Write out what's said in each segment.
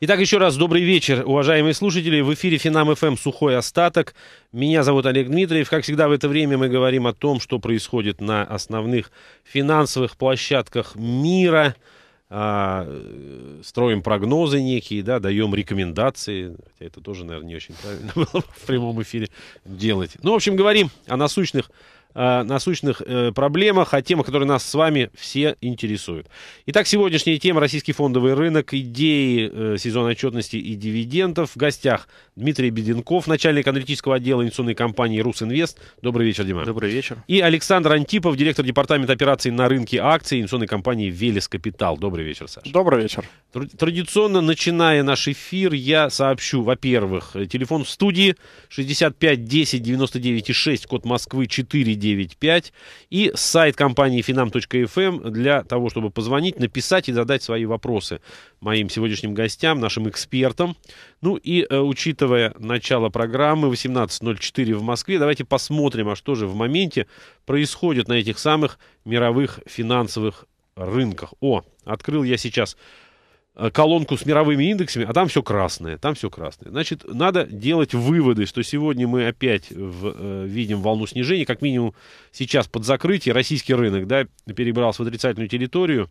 Итак, еще раз добрый вечер, уважаемые слушатели. В эфире Финам ФМ эм «Сухой остаток». Меня зовут Олег Дмитриев. Как всегда, в это время мы говорим о том, что происходит на основных финансовых площадках мира. А, строим прогнозы некие, да, даем рекомендации. Хотя это тоже, наверное, не очень правильно было в прямом эфире делать. Ну, в общем, говорим о насущных о э, насущных э, проблемах, о а темах, которые нас с вами все интересуют. Итак, сегодняшняя тема «Российский фондовый рынок. Идеи э, сезона отчетности и дивидендов». В гостях Дмитрий Беденков, начальник аналитического отдела инвестиционной компании «Русинвест». Добрый вечер, Дима. Добрый вечер. И Александр Антипов, директор департамента операций на рынке акций инвестиционной компании «Велес Капитал». Добрый вечер, Саша. Добрый вечер. Традиционно, начиная наш эфир, я сообщу, во-первых, э, телефон в студии 65 10 99 6, код Москвы 495 и сайт компании finam.fm эм для того, чтобы позвонить, написать и задать свои вопросы моим сегодняшним гостям, нашим экспертам. Ну и э, учитывая учитывая начало программы 18.04 в Москве, давайте посмотрим, а что же в моменте происходит на этих самых мировых финансовых рынках. О, открыл я сейчас э, колонку с мировыми индексами, а там все красное, там все красное. Значит, надо делать выводы, что сегодня мы опять в, э, видим волну снижения, как минимум сейчас под закрытие российский рынок, да, перебрался в отрицательную территорию.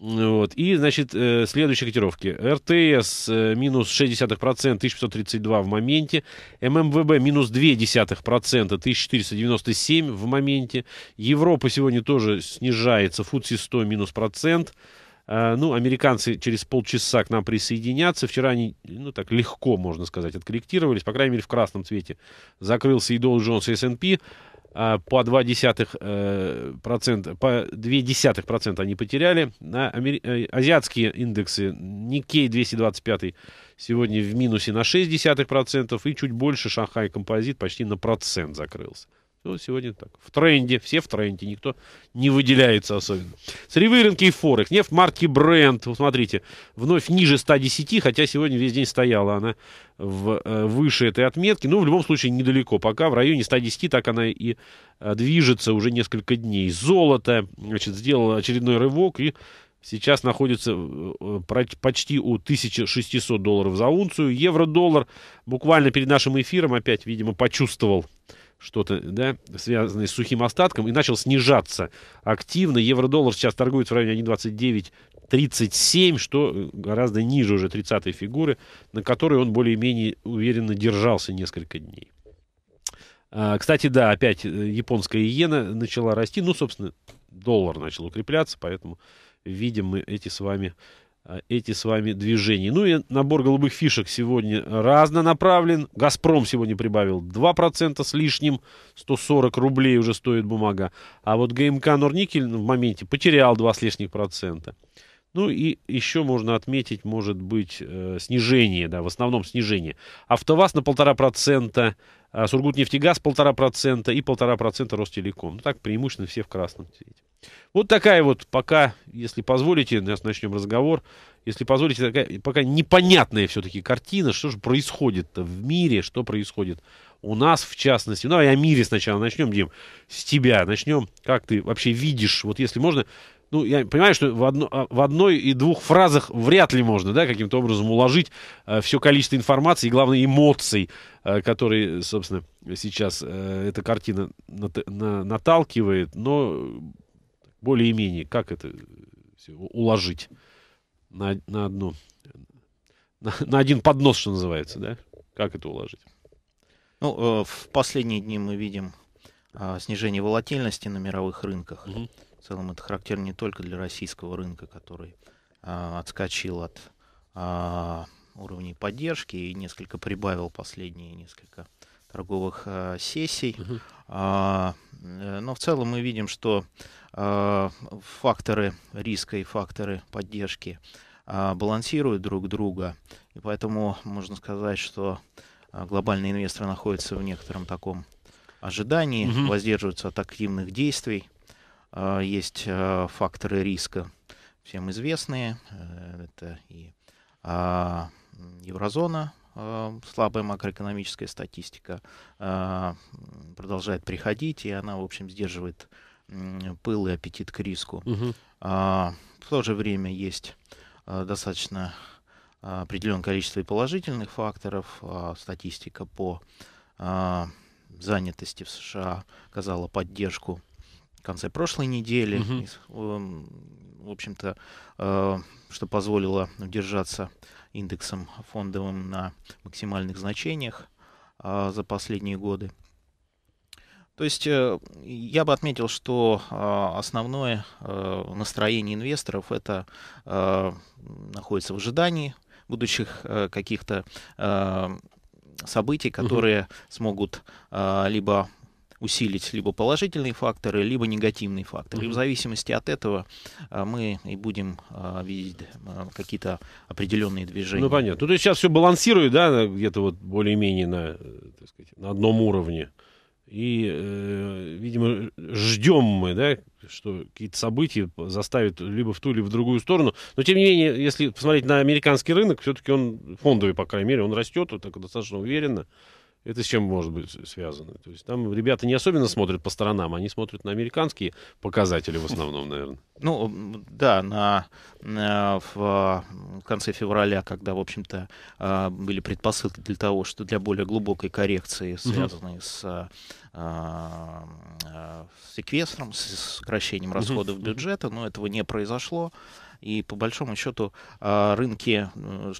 Вот. И, значит, э, следующие котировки. РТС э, минус 0,6%, 1532 в моменте. ММВБ минус 0,2%, 1497 в моменте. Европа сегодня тоже снижается. Фудси 100 минус процент. А, ну, американцы через полчаса к нам присоединятся. Вчера они, ну, так легко, можно сказать, откорректировались. По крайней мере, в красном цвете закрылся и Dow Jones и S&P. А, по 0,2%, э, по 0,2% они потеряли. На амери... Э, азиатские индексы Никей 225 сегодня в минусе на 0,6% и чуть больше Шанхай Композит почти на процент закрылся. Все сегодня так. В тренде. Все в тренде. Никто не выделяется особенно. Сырьевые рынки и Форекс. Нефть марки бренд. Вот смотрите. Вновь ниже 110, хотя сегодня весь день стояла она в, э, выше этой отметки. Ну, в любом случае, недалеко. Пока в районе 110 так она и э, движется уже несколько дней. Золото, значит, сделало очередной рывок и сейчас находится э, почти у 1600 долларов за унцию. Евро-доллар буквально перед нашим эфиром опять, видимо, почувствовал что-то, да, связанное с сухим остатком, и начал снижаться активно. Евро-доллар сейчас торгует в районе 1,2937, что э, гораздо ниже уже 30-й фигуры, на которой он более-менее уверенно держался несколько дней. А, кстати, да, опять э, японская иена начала расти. Ну, собственно, доллар начал укрепляться, поэтому видим мы эти с вами Э, эти с вами движения. Ну и набор голубых фишек сегодня разнонаправлен. «Газпром» сегодня прибавил 2% с лишним, 140 рублей уже стоит бумага. А вот ГМК «Норникель» в моменте потерял 2 с лишних процента. Ну и еще можно отметить, может быть, э, снижение, да, в основном снижение. «АвтоВАЗ» на 1,5%, а Сургутнефтегаз полтора процента и полтора процента Ростелеком. Ну, так преимущественно все в красном цвете. Вот такая вот пока, если позволите, сейчас начнем разговор, если позволите, такая пока непонятная все-таки картина, что же происходит в мире, что происходит у нас в частности. Ну, давай о мире сначала начнем, Дим, с тебя начнем. Как ты вообще видишь, вот если можно, ну, я понимаю, что в, одно, а, в одной и двух фразах вряд ли можно, да, каким-то образом уложить э, все количество информации и, главное, эмоций, э, которые, собственно, сейчас э, эта картина нат, на, наталкивает, но более-менее, как это все уложить на, на одну, на, на один поднос, что называется, да? Как это уложить? Ну, э, в последние дни мы видим э, снижение волатильности на мировых рынках. Угу целом это характерно не только для российского рынка, который э, отскочил от э, уровней поддержки и несколько прибавил последние несколько торговых а, э, сессий. Угу. А, но в целом мы видим, что э, факторы риска и факторы поддержки э, балансируют друг друга. И поэтому можно сказать, что глобальные инвесторы находятся в некотором таком ожидании, угу. воздерживаются от активных действий. А, есть а, факторы риска, всем известные. Э, это и а, еврозона, слабая макроэкономическая статистика продолжает приходить, и она, в общем, сдерживает пыл и аппетит к риску. Угу. В то же время есть достаточно определенное количество и положительных факторов. Статистика по занятости в США оказала поддержку конце прошлой недели, угу. в общем-то, э, что позволило удержаться индексом фондовым на максимальных значениях э, за последние годы. То есть э, я бы отметил, что основное настроение инвесторов это находится в ожидании будущих каких-то событий, которые угу. смогут либо усилить либо положительные факторы, либо негативные факторы. И в зависимости от этого а, мы и будем а, видеть а, какие-то определенные движения. Ну, понятно. Ну, то есть сейчас все балансирует, да, где-то вот более-менее на, так сказать, на одном уровне. И, э, видимо, ждем мы, да, что какие-то события заставят либо в ту, либо в другую сторону. Но, тем не менее, если посмотреть на американский рынок, все-таки он фондовый, по крайней мере, он растет вот так достаточно уверенно. Это с чем может быть связано? То есть там ребята не особенно смотрят по сторонам, они смотрят на американские показатели в основном, наверное. Ну, да, на, на э, в э, конце февраля, когда, в общем-то, э, были предпосылки для того, что для более глубокой коррекции, связанной угу. с секвестром, с сокращением расходов угу. бюджета, но этого не произошло. И по большому счету рынки,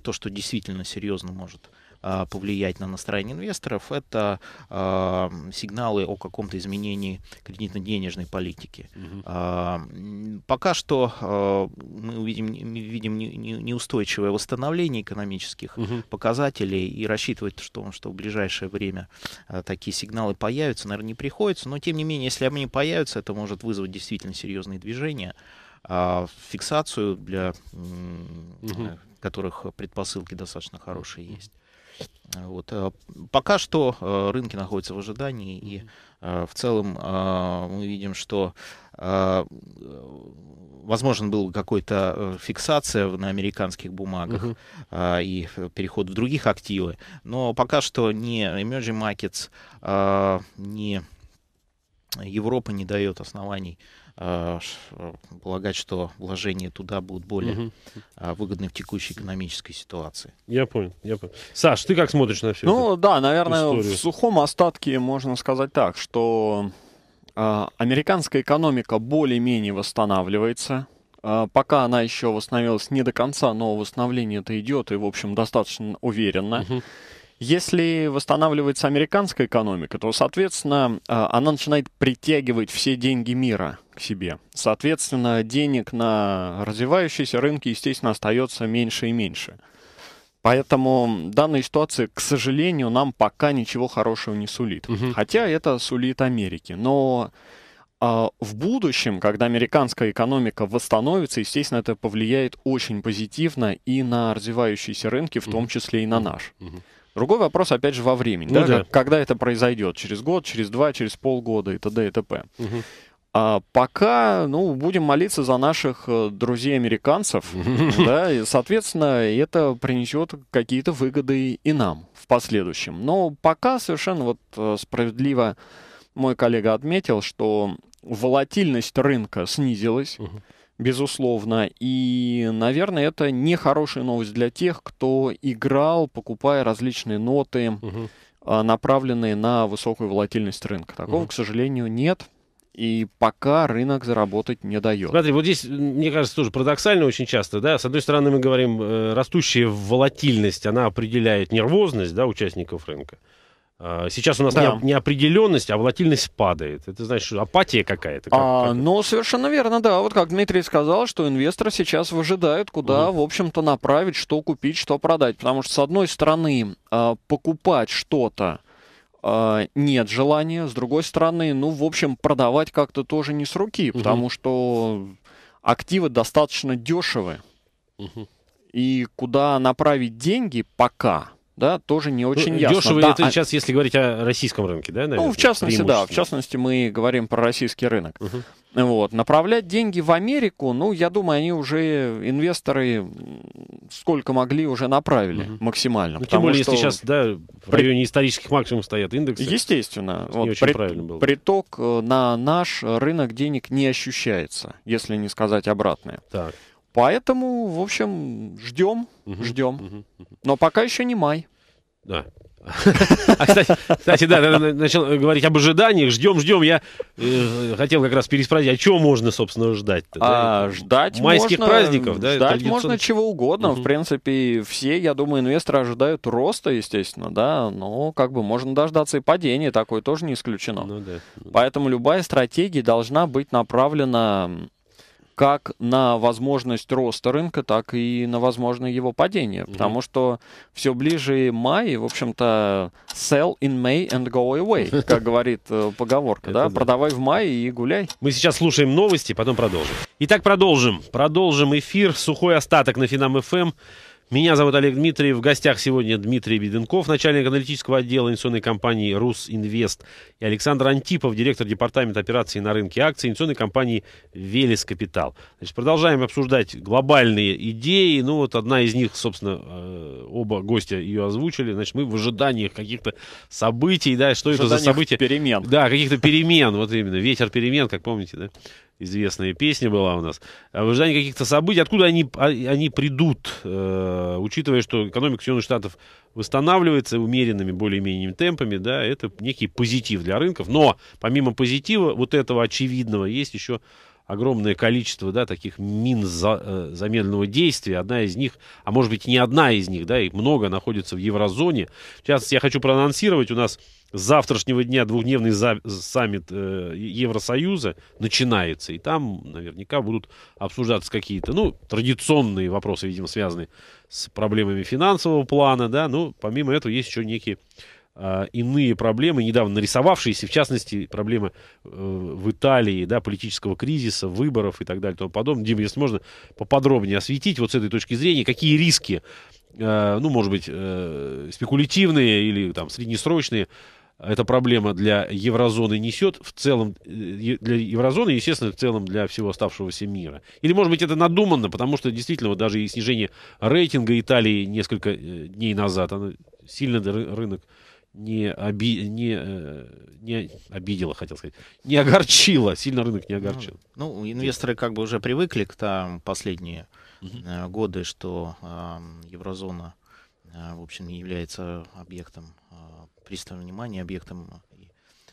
то, что действительно серьезно может а, повлиять на настроение инвесторов, это а, сигналы о каком-то изменении кредитно-денежной политики. Угу. Пока что мы увидим, видим неустойчивое восстановление экономических угу. показателей и рассчитывать, что, что в ближайшее время такие сигналы появятся, наверное, не приходится, но тем не менее, если они появятся, это может вызвать действительно серьезные движения фиксацию, для угу. которых предпосылки достаточно хорошие есть. Вот. Э, пока что э, рынки находятся в ожидании, и э, в целом мы видим, что возможен был какой-то фиксация на американских бумагах угу. и переход в других активы, но пока что ни emerging markets, ни Европа не дает оснований Э, э, полагать, что вложения туда будут более угу. выгодны в текущей экономической ситуации. Я понял, я понял. Саш, ты как смотришь на все Ну это? да, наверное, историю? в сухом остатке можно сказать так, что э, американская экономика более-менее восстанавливается. пока она еще восстановилась не до конца, но восстановление это идет и, в общем, достаточно уверенно. Угу. Если восстанавливается американская экономика, то, соответственно, а, она начинает притягивать все деньги мира к себе. Соответственно, денег на развивающиеся рынки, естественно, остается меньше и меньше. Поэтому данная ситуация, к сожалению, нам пока ничего хорошего не сулит. Угу. Хотя это сулит Америке. Но а в будущем, когда американская экономика восстановится, естественно, это повлияет очень позитивно и на развивающиеся рынки, в том числе и на наш. Угу. Другой вопрос, опять же, во времени. Ну, да? Да. Когда это произойдет? Через год, через два, через полгода и т.д. и т.п. Угу. А пока, ну, будем молиться за наших э, друзей-американцев, да, и, соответственно, это принесет какие-то выгоды и нам в последующем. Но пока совершенно вот э, справедливо мой коллега отметил, что волатильность рынка снизилась, угу безусловно. И, наверное, это не хорошая новость для тех, кто играл, покупая различные ноты, угу. направленные на высокую волатильность рынка. Такого, угу. к сожалению, нет и пока рынок заработать не дает. Смотри, вот здесь, мне кажется, тоже парадоксально очень часто, да, с одной стороны мы говорим, э, растущая волатильность, она определяет нервозность, да, участников рынка, а, сейчас у нас да. неопределенность, а волатильность падает. Это значит, что апатия какая-то. Как, а, как... Ну, совершенно верно, да. Вот как Дмитрий сказал, что инвесторы сейчас выжидают, куда, угу. в общем-то, направить, что купить, что продать. Потому что, с одной стороны, а, покупать что-то а, нет желания, с другой стороны, ну, в общем, продавать как-то тоже не с руки, угу. потому что активы достаточно дешевы. Угу. И куда направить деньги пока – да, тоже не очень ну, ясно. Дешево да, это а... сейчас, если говорить о российском рынке, да? Наверное, ну, в частности, да. В частности, мы говорим про российский рынок. Угу. Вот. Направлять деньги в Америку, ну, я думаю, они уже, инвесторы, сколько могли, уже направили угу. максимально. Ну, тем более, что... если сейчас, да, в районе исторических максимумов стоят индексы. Естественно. Вот, не очень при... правильно было. Приток э, на наш рынок денег не ощущается, если не сказать обратное. Так. Поэтому, в общем, ждем, угу, ждем. Угу, Но пока еще не май. Да. А, кстати, кстати, да, начал говорить об ожиданиях. Ждем, ждем. Я э, хотел как раз переспросить, а чего можно, собственно, ждать? А, да? Ждать Майских можно, праздников, да? Ждать можно чего угодно. Угу. В принципе, все, я думаю, инвесторы ожидают роста, естественно, да. Но как бы можно дождаться и падения, такое тоже не исключено. Ну, да. Ну Поэтому любая стратегия должна быть направлена как на возможность роста рынка, так и на возможное его падение. Mm-hmm. Потому что все ближе май, в общем-то, sell in May and go away, как говорит э, поговорка. да? Продавай в мае и гуляй. Мы сейчас слушаем новости, потом продолжим. Итак, продолжим. Продолжим эфир. Сухой остаток на Финам-ФМ. Меня зовут Олег Дмитриев. В гостях сегодня Дмитрий Беденков, начальник аналитического отдела инвестиционной компании «Русинвест», и Александр Антипов, директор департамента операций на рынке акций инвестиционной компании «Велес Капитал». Значит, продолжаем обсуждать глобальные идеи. Ну вот одна из них, собственно, э, оба гостя ее озвучили. Значит, мы в ожидании каких-то событий, да, что это за события? перемен. Да, каких-то перемен, вот именно. Ветер перемен, как помните, да? известная песня была у нас, э, в ожидании каких-то событий, откуда они, а, они придут, э, учитывая, что экономика Соединенных Штатов восстанавливается умеренными более-менее темпами, да, это некий позитив для рынков. Но помимо позитива, вот этого очевидного, есть еще огромное количество, да, таких мин за, э, замедленного действия. Одна из них, а может быть не одна из них, да, их много находится в еврозоне. Сейчас я хочу проанонсировать, у нас с завтрашнего дня двухдневный за саммит э, Евросоюза начинается, и там наверняка будут обсуждаться какие-то, ну, традиционные вопросы, видимо, связанные с проблемами финансового плана, да, Ну помимо этого есть еще некие а, иные проблемы, недавно нарисовавшиеся, в частности, проблемы э, в Италии, да, политического кризиса, выборов и так далее и тому подобное. Дима, если можно, поподробнее осветить вот с этой точки зрения, какие риски, э, ну, может быть, э, спекулятивные или там среднесрочные, эта проблема для еврозоны несет в целом, э, для еврозоны, естественно, в целом для всего оставшегося мира. Или, может быть, это надуманно, потому что действительно вот даже и снижение рейтинга Италии несколько э, дней назад, оно сильно рынок не, оби, не, э, не обидела, хотел сказать, не огорчила, сильно рынок не ну, огорчил. Ну, ну инвесторы как бы уже привыкли к там последние угу. годы, что э, еврозона, э, в общем, является объектом пристального внимания объектом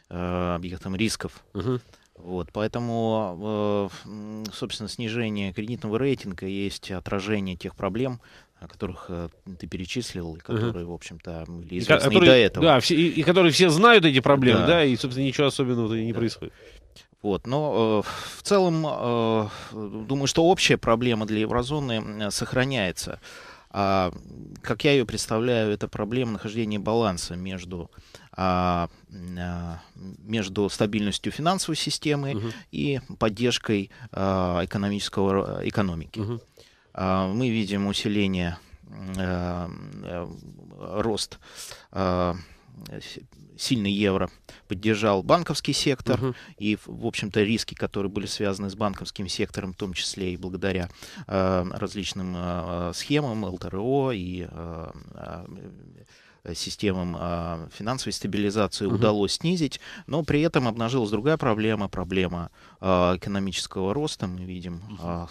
э, объектам рисков. Угу. Вот, поэтому, э, собственно, снижение кредитного рейтинга есть отражение тех проблем, о которых э, ты перечислил, и которые, угу. в общем-то, были известны и, которые, и до этого. Да, все, и, и которые все знают эти проблемы, да, да и, собственно, ничего особенного не да. происходит. Вот, но э, в целом, э, думаю, что общая проблема для еврозоны сохраняется а, как я ее представляю, это проблема нахождения баланса между а, а между стабильностью финансовой системы угу. и поддержкой а, экономического экономики. Угу. А, мы видим усиление а, а, рост а, сильный евро поддержал банковский сектор, угу. и, в общем-то, риски, которые были связаны с банковским сектором, в том числе и благодаря э, различным э, схемам ЛТРО и э, э системам э, финансовой стабилизации угу. удалось снизить, но при этом обнажилась другая проблема, проблема э, экономического роста. Мы видим э,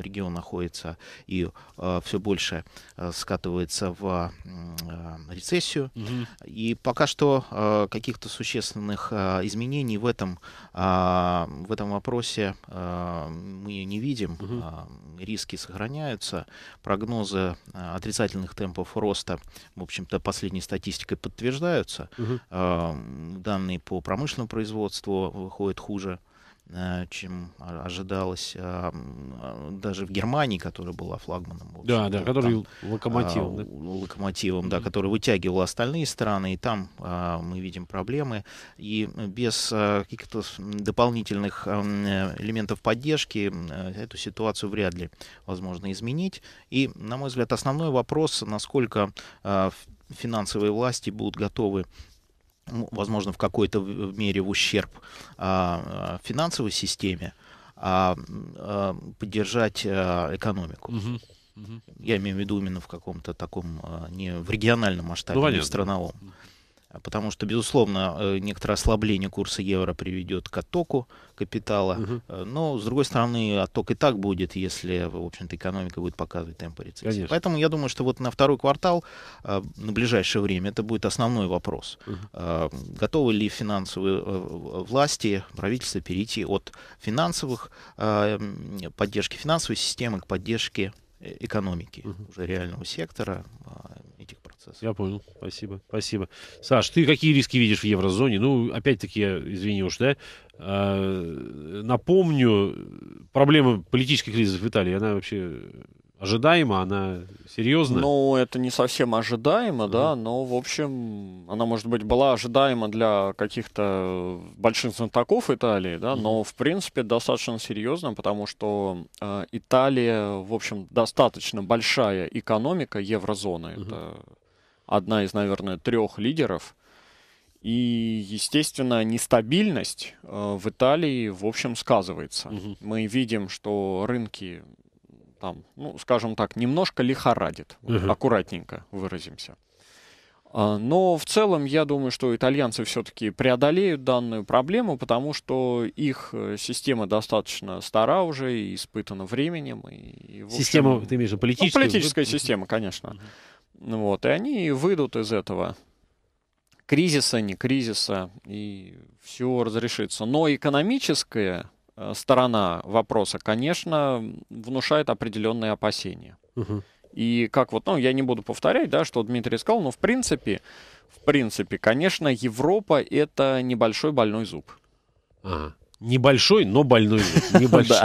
регион находится и э, все больше э, скатывается в э, рецессию. Угу. И пока что э, каких-то существенных э, изменений в этом, э, в этом вопросе э, мы не видим. Угу. Э, риски сохраняются. Прогнозы э, отрицательных темпов роста, в общем-то, последней статистикой подтверждаются. Угу. Э, данные по промышленному производству выходят хуже. Э, чем ожидалось а, даже в Германии, которая была флагманом. Общем, да, да, который там, а, локомотивом. Да? Локомотивом, да, который вытягивал остальные страны, и там а, мы видим проблемы. И без каких-то дополнительных э, элементов поддержки э, эту ситуацию вряд ли возможно изменить. И, на мой взгляд, основной вопрос, насколько финансовые власти будут готовы ну, возможно, в какой-то мере в ущерб а, а, финансовой системе, а, а поддержать экономику. Угу. Угу. Я имею в виду именно в каком-то таком, не в региональном масштабе, ну, не в страновом. А потому что, безусловно, э, некоторое ослабление курса евро приведет к оттоку капитала, угу. но, с другой стороны, отток и так будет, если, в общем-то, экономика будет показывать темпы рецессии. Конечно. Поэтому я думаю, что вот на второй квартал, э, на ближайшее время, это будет основной вопрос. Угу. Готовы ли финансовые власти, правительство перейти от финансовых, поддержки финансовой системы к поддержке экономики, угу. уже реального сектора, а, процесса. Я понял. Спасибо. Спасибо. Саш, ты какие риски видишь в еврозоне? Ну, опять-таки, извини уж, да? А, напомню, проблема политических кризисов в Италии, она вообще ожидаема, она серьезная? Ну, это не совсем ожидаемо, mm да, но, в общем, она, может быть, была ожидаема для каких-то больших знатоков Италии, да, mm но, в принципе, достаточно серьезно, потому что э, Италия, в общем, достаточно большая экономика еврозоны. mm Это одна из, наверное, трех лидеров. И, естественно, нестабильность э, в Италии, в общем, сказывается. Угу. Мы видим, что рынки там, ну, скажем так, немножко лихорадит. Угу. Аккуратненько выразимся. А, но в целом я думаю, что итальянцы все-таки преодолеют данную проблему, потому что их э, система достаточно стара уже и испытана временем. И, и, общем, система, ты имеешь в виду политическую? Ну, политическая система, конечно. Угу. Вот, и они выйдут из этого кризиса, не кризиса, и все разрешится. Но экономическая э, сторона вопроса, конечно, внушает определенные опасения. Угу. И как вот, ну, я не буду повторять, да, что Дмитрий сказал, но в принципе, в принципе, конечно, Европа это небольшой больной зуб. Ага. Небольшой, но больной зуб. Небольшой.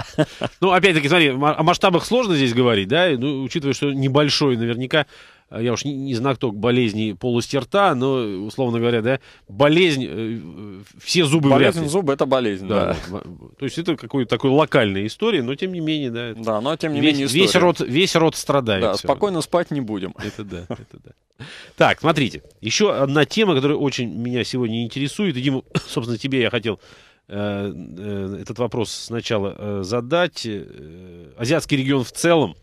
Ну, опять-таки, смотри, о масштабах сложно здесь говорить, да, ну, учитывая, что небольшой наверняка а, я уж не, не знаю, кто болезни полости рта, но, условно говоря, да, болезнь, э, все зубы болезнь вряд ли. зубы — это болезнь, да. То есть это какой-то такой локальная история, но тем не менее, да. Да, но тем не менее история. Весь род, весь рот страдает. Да, спокойно спать не будем. Это да, это да. Так, смотрите, еще одна тема, которая очень меня сегодня интересует, и, Дима, собственно, тебе я хотел Э, э, этот вопрос сначала э, задать. Азиатский регион в целом,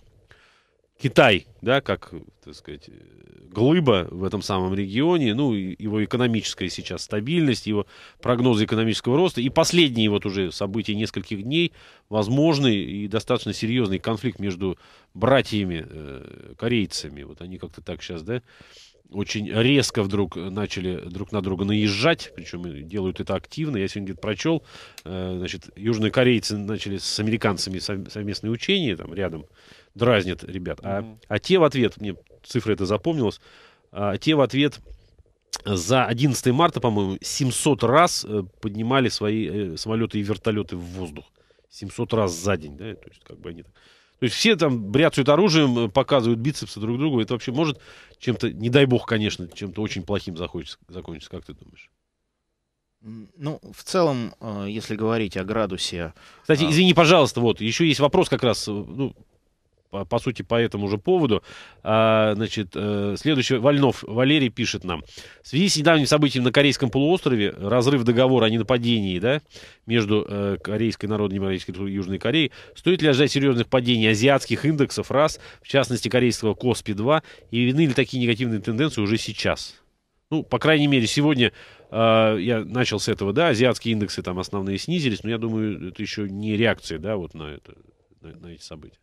Китай, да, как, так сказать, глыба в этом самом регионе, ну, его экономическая сейчас стабильность, его прогнозы экономического роста, и последние вот уже события нескольких дней, возможный и достаточно серьезный конфликт между братьями, корейцами, вот они как-то так сейчас, да, очень резко вдруг начали друг на друга наезжать, причем делают это активно. Я сегодня где-то прочел, э, значит, южные корейцы начали с американцами совместные учения, там рядом дразнят ребят. А, а те в ответ, мне цифра это запомнилась, а те в ответ за 11 марта, по-моему, 700 раз э, поднимали свои э, самолеты и вертолеты в воздух. 700 раз за день, да, то есть как бы они то есть все там бряцают оружием, э, показывают бицепсы друг другу. Это вообще может чем-то, не дай бог, конечно, чем-то очень плохим закончиться, Как ты думаешь? Ну, в целом, э, если говорить о градусе... Кстати, а, извини, пожалуйста, вот, еще есть вопрос как раз, э, ну, по, сути, по этому же поводу. А, значит, э, следующий, Вольнов, Валерий пишет нам. В связи с недавним событием на Корейском полуострове, разрыв договора о ненападении, да, между э, Корейской Народной Демократической Южной Кореей, стоит ли ожидать серьезных падений азиатских индексов, раз, в частности, корейского КОСПИ-2, и видны ли такие негативные тенденции уже сейчас? Ну, по крайней мере, сегодня э, я начал с этого, да, азиатские индексы там основные снизились, но я думаю, это еще не реакция, да, вот на это, на, на эти события.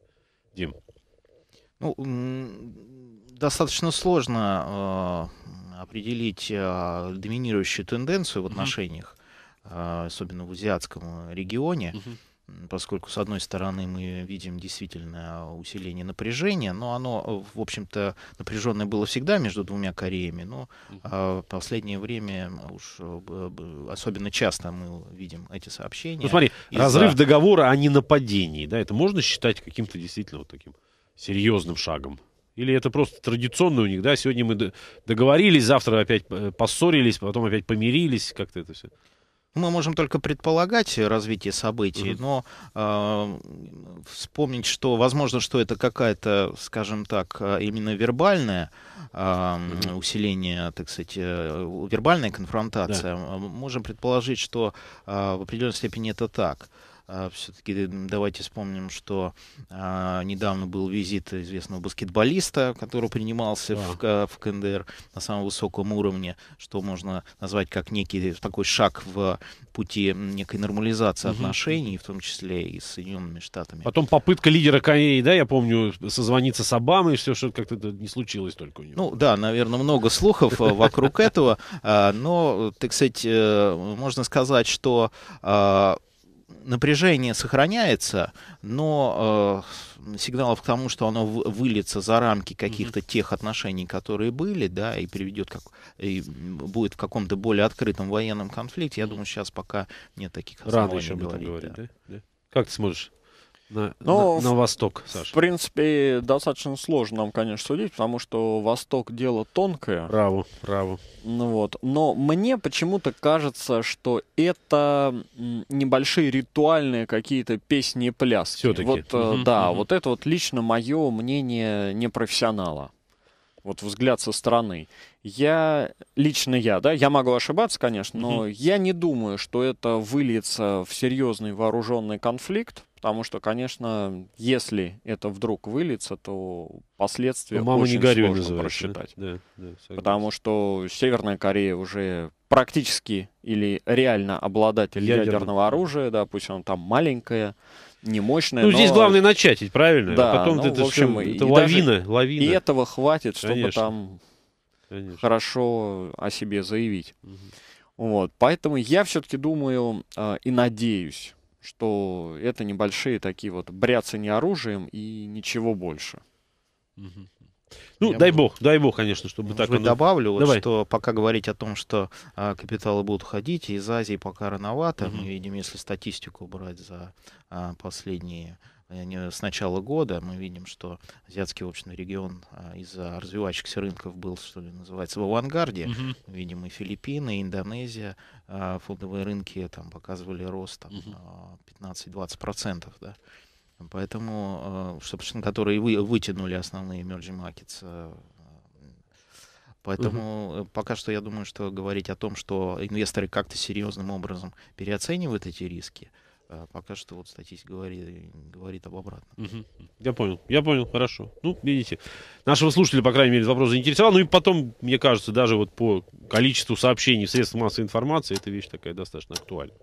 Дим? Ну, достаточно сложно э, определить э, доминирующую тенденцию в отношениях, э, особенно в азиатском э, регионе. Угу поскольку, с одной стороны, мы видим действительно усиление напряжения, но оно, в общем-то, напряженное было всегда между двумя Кореями, но а, в последнее время уж э, особенно часто мы видим эти сообщения. Ну смотри, разрыв договора о ненападении, да, это можно считать каким-то действительно вот таким серьезным шагом? Или это просто традиционно у них, да, сегодня мы договорились, завтра опять э, поссорились, потом опять помирились, как-то это все? Мы можем только предполагать развитие событий, угу. но э, вспомнить, что возможно, что это какая-то, скажем так, а, именно вербальное э, а, угу. усиление, так сказать, э, вербальная конфронтация. Да. Можем предположить, что э, в определенной степени это так. А, Все-таки э, давайте вспомним, что а, недавно был визит известного баскетболиста, который принимался да. в, в КНДР на самом высоком уровне, что можно назвать как некий такой шаг в пути некой нормализации угу. отношений, в том числе и с Соединенными Штатами. Потом попытка лидера Кореи, да, я помню, созвониться с Обамой, все, что как-то не случилось только у него. Ну да, наверное, много слухов э, вокруг этого, а, но, э, так сказать, можно сказать, что напряжение сохраняется, но э, сигналов к тому, что оно выльется за рамки каких-то тех отношений, которые были, да, и приведет как и будет в каком-то более открытом военном конфликте, я думаю, сейчас пока нет таких оснований Рано еще об этом говорить, да. Да? да? Как ты сможешь на, Но, на, на Восток, Саша? В принципе, достаточно сложно нам, конечно, судить, потому что Восток дело тонкое. Право, право. Ну вот. Но мне почему-то кажется, что это небольшие ритуальные какие-то песни и пляски. Все-таки. Вот, угу, да, угу. вот это вот лично мое мнение непрофессионала вот взгляд со стороны. Я, лично я, да, я могу ошибаться, конечно, но mm-hmm. я не думаю, что это выльется в серьезный вооруженный конфликт, потому что, конечно, если это вдруг выльется, то последствия ну, очень не горю, сложно называется, просчитать. Да? Да, да, потому что Северная Корея уже практически или реально обладатель ядерного, ядерного оружия, да, пусть оно там маленькое, не мощное. Ну, но... здесь главное начать, ведь правильно? А да, а потом ну, это, в общем, все, это и лавина, даже, лавина. И этого хватит, чтобы Конечно. там Конечно. хорошо о себе заявить. Угу. Вот, поэтому я все-таки думаю э, и надеюсь, что это небольшие такие вот бряться не оружием и ничего больше. Ну, Я дай могу... бог, дай бог, конечно, чтобы Может так. Быть, оно... добавлю, вот, Давай. что пока говорить о том, что а, капиталы будут ходить из Азии пока рановато, угу. мы видим, если статистику брать за а, последние Э, с начала года мы видим, что азиатский общественный регион а, из-за развивающихся рынков был, что ли, называется, в авангарде. Угу. Uh-huh. Видим и Филиппины, и Индонезия, а, фондовые рынки там показывали рост 15-20%. А, да? Поэтому, собственно, которые вы, вытянули основные emerging markets Поэтому угу. пока что я думаю, что говорить о том, что инвесторы как-то серьезным образом переоценивают эти риски, Э, пока что вот статистика говорит, говорит об обратном. Угу. Я понял, я понял, хорошо. Ну, видите, нашего слушателя, по крайней мере, вопрос заинтересовал. Ну и потом, мне кажется, даже вот по количеству сообщений в массовой информации, эта вещь такая достаточно актуальна.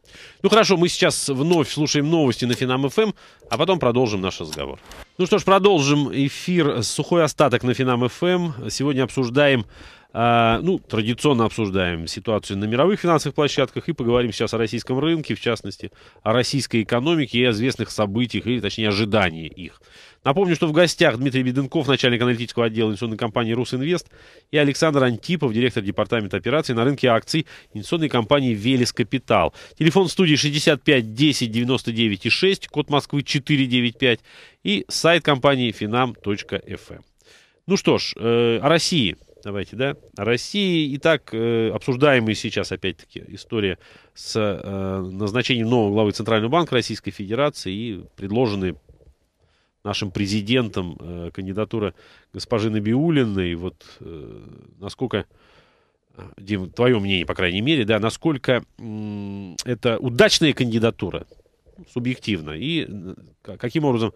Ну хорошо, мы сейчас вновь слушаем новости на Финам ФМ, эм, а потом продолжим наш разговор. Ну что ж, продолжим эфир «Сухой остаток» на Финам ФМ. Эм. Сегодня обсуждаем а, ну, традиционно обсуждаем ситуацию на мировых финансовых площадках и поговорим сейчас о российском рынке, в частности, о российской экономике и известных событиях, или точнее ожидании их. Напомню, что в гостях Дмитрий Беденков, начальник аналитического отдела инвестиционной компании «Русинвест», и Александр Антипов, директор департамента операций на рынке акций инвестиционной компании «Велес Капитал». Телефон студии 65 10 99 6, код Москвы 495 и сайт компании finam.fm. Эм». Ну что ж, э, о России – Давайте, да? России и так э, обсуждаемая сейчас, опять-таки, история с э, назначением нового главы Центрального банка Российской Федерации и предложенные нашим президентом э, кандидатура госпожи Набиулиной. Вот э, насколько, э, Дим, твое мнение, по крайней мере, да, насколько э, это удачная кандидатура, субъективно, и э, каким образом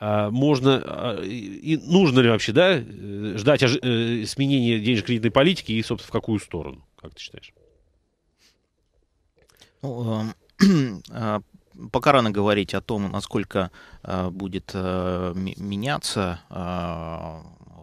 а, можно а, и нужно ли вообще да, э, ждать ож, э, сменения денежно-кредитной политики и, собственно, в какую сторону, как ты считаешь? Ну, а, пока рано говорить о том, насколько э, будет э, меняться э,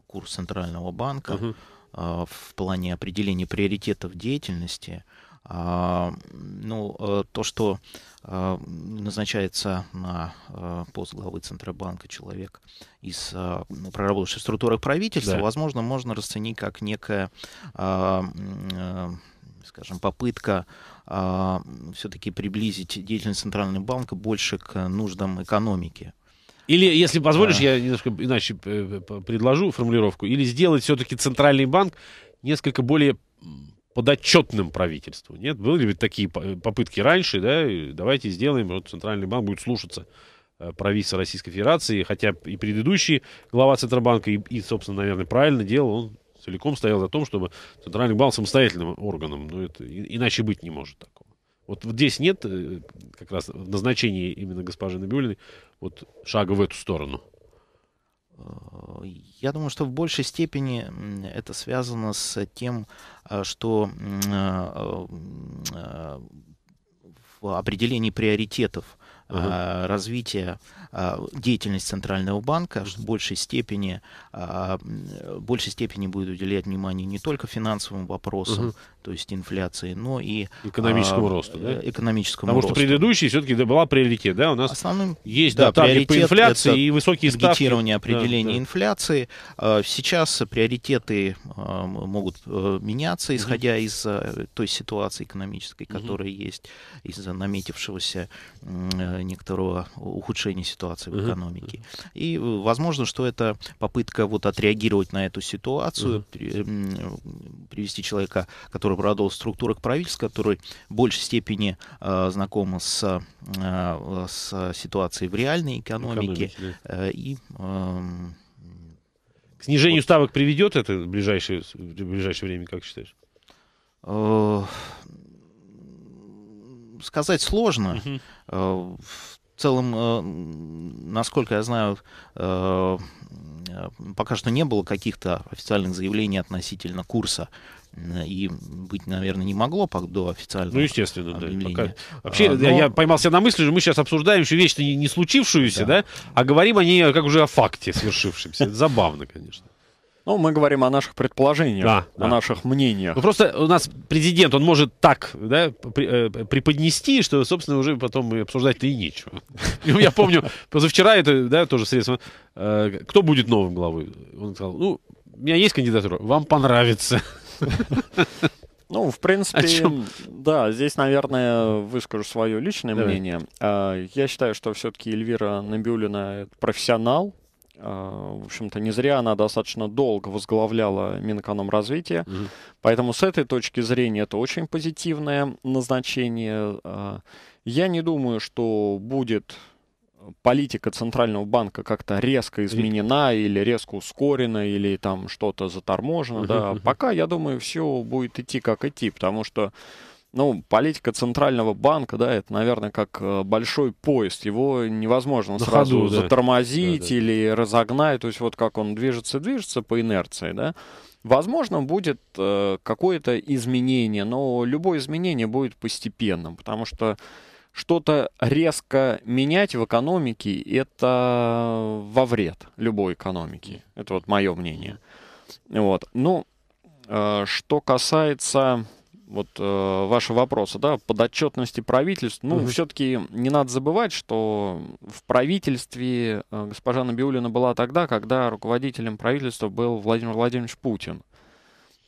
курс Центрального банка угу. э, в плане определения приоритетов деятельности. Э, а, ну, э, то, что а, назначается на а, пост главы Центробанка человек из ну, проработавших в структурах правительства, да. возможно, можно расценить как некая, э, скажем, попытка все-таки приблизить деятельность Центрального банка больше к нуждам экономики. Или, если позволишь, я немножко иначе э, предложу формулировку, или сделать все-таки Центральный банк несколько более подотчетным правительству. Нет, были ведь такие попытки раньше, да, давайте сделаем, вот Центральный банк будет слушаться э, правительства Российской Федерации, хотя и предыдущий глава Центробанка, и, и собственно, наверное, правильно делал, он целиком стоял за том, чтобы Центральный банк самостоятельным органом, ну, это, иначе быть не может такого. Вот здесь нет э, как раз назначения именно госпожи Набиулиной вот шага в эту сторону. Э, я думаю, что в большей степени это связано с тем, э, что э, в определении приоритетов uh-huh. развитие э, деятельности Центрального банка в большей степени, в э, большей степени будет уделять внимание не только финансовым вопросам, uh то есть инфляции, но и экономическому а, росту. Да? Экономическому Потому росту. что предыдущий все-таки да, была приоритет. Да? У нас Основным, есть да, да, по инфляции и высокие ставки. определения да, да. инфляции. Сейчас приоритеты могут меняться, исходя uh из той ситуации экономической, которая uh есть, из-за наметившегося Э, некоторого ухудшения ситуации в экономике. И э, возможно, что это попытка вот отреагировать на эту ситуацию, эм, привести человека, который продал структуры к правительству, который в большей степени э, знаком с, с ситуацией в реальной экономике. экономике да. И эм, к снижению вот. ставок приведет это в ближайшее, в ближайшее время, как считаешь? сказать сложно. Uh-huh. В целом, э, насколько я знаю, э, пока что не было каких-то официальных заявлений относительно курса и быть, наверное, не могло до официального Ну, естественно, объявления. да. Пока... А, Вообще, Но... я поймался на мысли, что мы сейчас обсуждаем еще вещь не, не случившуюся, да. да, а говорим о ней как уже о факте свершившемся. забавно, конечно. Ну, мы говорим о наших предположениях, да, о да. наших мнениях. Ну, просто у нас президент, он может так да, при, э, преподнести, что, собственно, уже потом обсуждать-то и нечего. Я помню, позавчера это, тоже средство. Э, кто будет новым главой? Он сказал, ну, у меня есть кандидатура, вам понравится. Ну, в принципе, да, здесь, наверное, выскажу свое личное Давай. мнение. А, я считаю, что все-таки Эльвира Набиулина профессионал, а, в общем-то, не зря она достаточно долго возглавляла Минэкономразвитие. Угу. Поэтому с этой точки зрения это очень позитивное назначение. А, я не думаю, что будет э, политика Центрального банка как-то резко изменена mm или резко ускорена, или там что-то заторможено. Угу, mm-hmm. да. Пока, я думаю, все будет идти как идти, потому что ну, политика центрального банка, да, это, наверное, как э, большой поезд. Его невозможно На сразу ходу, да. затормозить да, да. или разогнать. То есть вот как он движется, движется по инерции, да. Возможно, будет э, какое-то изменение, но любое изменение будет постепенным, потому что что-то резко менять в экономике – это во вред любой экономики. Это вот мое мнение. Вот. Ну, э, что касается вот э, ваши вопросы, да, подотчетности правительств. Ну, угу. все-таки не надо забывать, что в правительстве э, госпожа Набиулина была тогда, когда руководителем правительства был Владимир Владимирович Путин.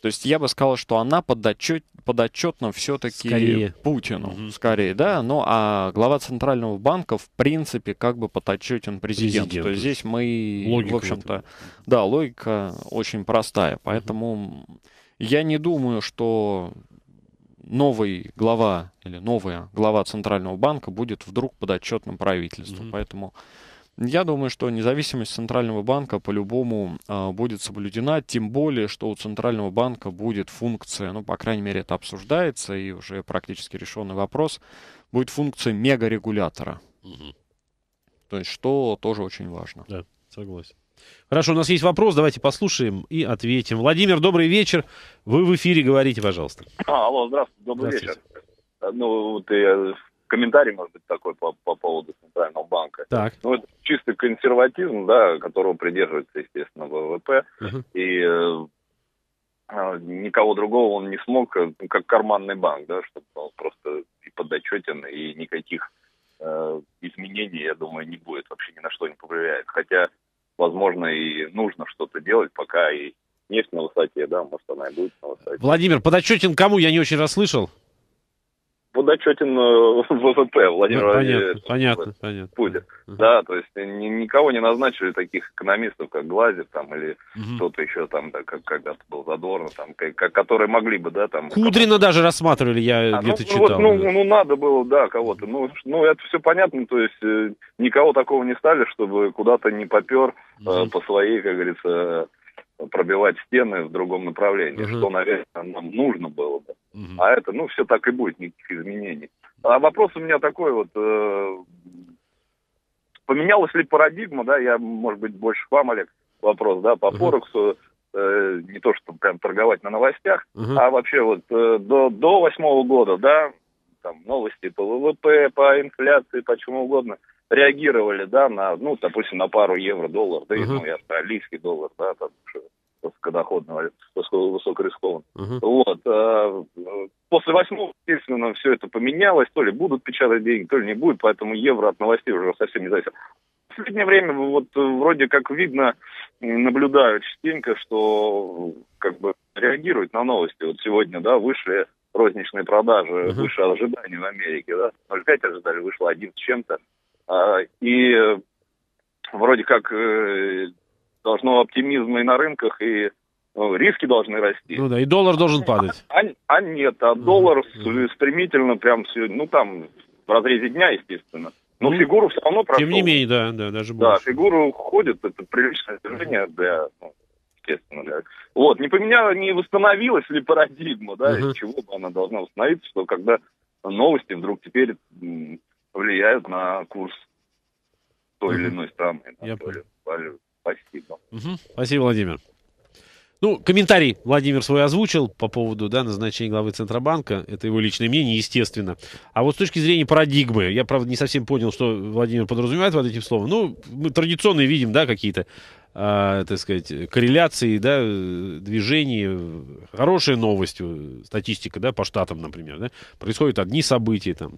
То есть я бы сказал, что она подотчет, подотчетна все-таки скорее. Путину, угу. скорее, да. Ну, а глава Центрального банка, в принципе, как бы подотчетен президенту. Президент. То есть здесь мы, логика в общем-то, да, логика очень простая. Поэтому угу. я не думаю, что новый глава или новая глава Центрального банка будет вдруг под подотчетным правительству. Mm-hmm. Поэтому я думаю, что независимость Центрального банка по-любому э, будет соблюдена, тем более, что у Центрального банка будет функция, ну, по крайней мере, это обсуждается, и уже практически решенный вопрос, будет функция мегарегулятора. Угу. То есть, что тоже очень важно. Да, согласен. Хорошо, у нас есть вопрос, давайте послушаем и ответим. Владимир, добрый вечер. Вы в эфире, говорите, пожалуйста. А, алло, здравствуйте, добрый здравствуйте. вечер. Э, ну, вот я э, комментарий, может быть, такой по, по поводу Центрального банка. Так. Ну, это чистый консерватизм, да, которого придерживается, естественно, ВВП. Угу. И э, а, никого другого он не смог, э, как карманный банк, да, чтобы он просто и подотчетен, и никаких э, изменений, я думаю, не будет, вообще ни на что не повлияет. Хотя возможно, и нужно что-то делать, пока и нефть на высоте, да, может, она и будет на высоте. Владимир, подотчетен кому? Я не очень расслышал подотчетен э, ВВП Владимир ну, Владимирович понятно, понятно, Путин. Понятно. Да, то есть ни, никого не назначили таких экономистов, как Глазев там или угу. кто-то еще там, да, как когда-то был Задорно, там, как, которые могли бы, да, там. Кудрина даже рассматривали, я а, где-то ну, ну читал. Ну, вот, ну, надо было, да, кого-то. Ну, ну, это все понятно, то есть э, никого такого не стали, чтобы куда-то не попер угу. э, по своей, как говорится, пробивать стены в другом направлении, угу. что, наверное, нам нужно было бы. Угу. А это, ну, все так и будет, никаких изменений. А вопрос у меня такой вот, э, поменялась ли парадигма, да, я, может быть, больше к вам, Олег, вопрос, да, по угу. Форексу, э, не то, чтобы прям торговать на новостях, угу. а вообще вот э, до, до восьмого года, да, там новости по ВВП, по инфляции, по чему угодно – реагировали, да, на, ну, допустим, на пару евро, доллар, да, uh-huh. ну, и австралийский доллар, да, там, высокодоходного, высокорискованного. Uh-huh. Вот. А, после восьмого, естественно, все это поменялось, то ли будут печатать деньги, то ли не будет, поэтому евро от новостей уже совсем не зависит. В последнее время вот вроде как видно, наблюдаю частенько, что как бы реагирует на новости. Вот сегодня, да, вышли розничные продажи, uh-huh. выше ожиданий в Америке, да, 0,5 ожидали, вышло один с чем-то. А, и э, вроде как э, должно оптимизм и на рынках, и ну, риски должны расти. Ну да, и доллар должен а, падать. А, а нет, а доллар mm стремительно прям, все, ну там, в разрезе дня, естественно. Но mm фигуру все равно прошел. Тем не менее, да, да, даже больше. Да, фигуру уходит, это приличное движение да, ну, естественно, для... Вот, не поменяла, не восстановилась ли парадигма, да, mm из чего бы она должна восстановиться, что когда новости вдруг теперь влияют на курс той или иной страны. Я понял. Спасибо. Угу. Спасибо, Владимир. Ну, комментарий Владимир свой озвучил по поводу да, назначения главы Центробанка. Это его личное мнение, естественно. А вот с точки зрения парадигмы, я, правда, не совсем понял, что Владимир подразумевает под этим словом. Ну, мы традиционно видим, да, какие-то а, так сказать, корреляции, да, движений, хорошая новость, э, статистика, да, по штатам, например, да, происходят одни события там.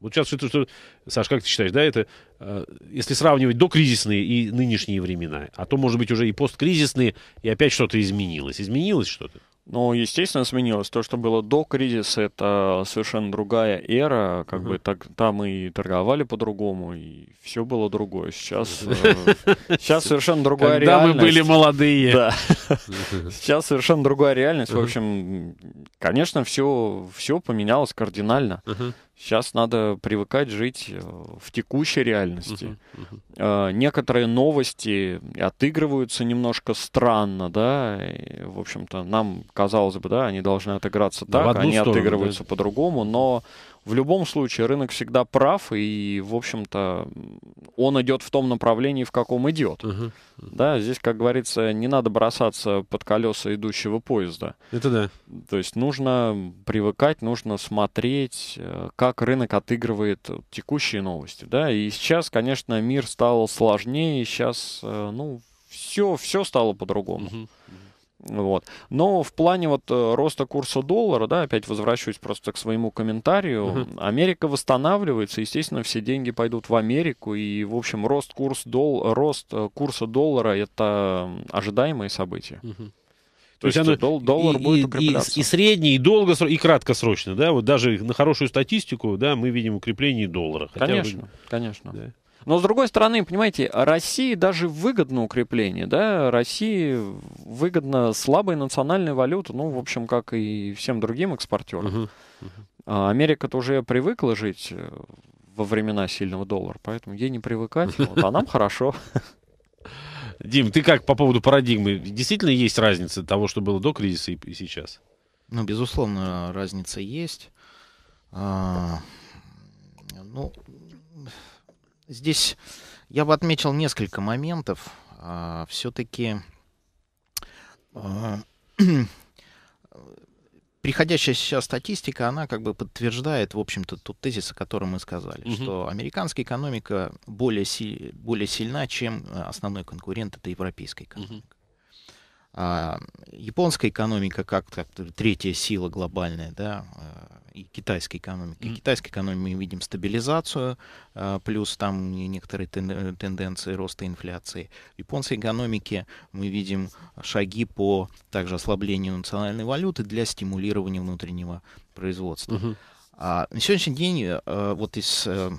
Вот сейчас что, что Саш, как ты считаешь, да, это, э, если сравнивать докризисные и нынешние времена, а то, может быть, уже и посткризисные, и опять что-то изменилось. Изменилось что-то? Ну, естественно, сменилось. То, что было до кризиса, это совершенно другая эра. Как угу. бы так, там и торговали по-другому, и все было другое. Сейчас, э, сейчас совершенно другая реальность. Когда мы были молодые. Да. Сейчас совершенно другая реальность. В общем, конечно, все, все поменялось кардинально. Сейчас надо привыкать жить э, в текущей реальности. Uh-huh, uh-huh. Некоторые новости отыгрываются немножко странно, да. И, в общем-то, нам казалось бы, да, они должны отыграться да, так, они сторону, отыгрываются да. по-другому, но в любом случае, рынок всегда прав, и, в общем-то, он идет в том направлении, в каком идет. Угу. Да, здесь, как говорится, не надо бросаться под колеса идущего поезда. Это да. То есть нужно привыкать, нужно смотреть, э, как рынок отыгрывает текущие новости. Да, и сейчас, конечно, мир стал сложнее, сейчас, э, ну, все, все стало по-другому. Угу. Вот. Но в плане вот э, роста курса доллара, да, опять возвращаюсь просто к своему комментарию, угу. Америка восстанавливается, естественно, все деньги пойдут в Америку, и, в общем, рост, курс дол... рост э, курса доллара — это ожидаемые события. Угу. То, То есть оно дол- доллар и, будет укрепляться. И, и средний, и долгосрочно, и краткосрочно, да, вот даже на хорошую статистику, да, мы видим укрепление доллара. конечно, бы... конечно. Да. Но, с другой стороны, понимаете, России даже выгодно укрепление, да, России выгодно слабая национальная валюта, ну, в общем, как и всем другим экспортерам. Uh-huh. Uh-huh. А Америка-то уже привыкла жить э, во времена сильного доллара, поэтому ей не привыкать, а нам хорошо. Дим, ты как по поводу парадигмы? Действительно есть разница того, что было до кризиса и, и сейчас? Ну, безусловно, разница есть. А, ну, Здесь я бы отметил несколько моментов. А, Все-таки а, приходящая сейчас статистика, она как бы подтверждает, в общем-то, тот тезис, о котором мы сказали, угу. что американская экономика более, си более сильна, чем э, основной конкурент это европейская экономика. Угу. А, японская экономика как третья сила глобальная, да, а, и китайская экономика. Mm. -hmm. Китайской экономике мы видим стабилизацию, а, плюс там некоторые тенденции роста инфляции. В японской экономике мы видим шаги по также ослаблению национальной валюты для стимулирования внутреннего производства. Mm-hmm. А, на сегодняшний день э, э, вот из э,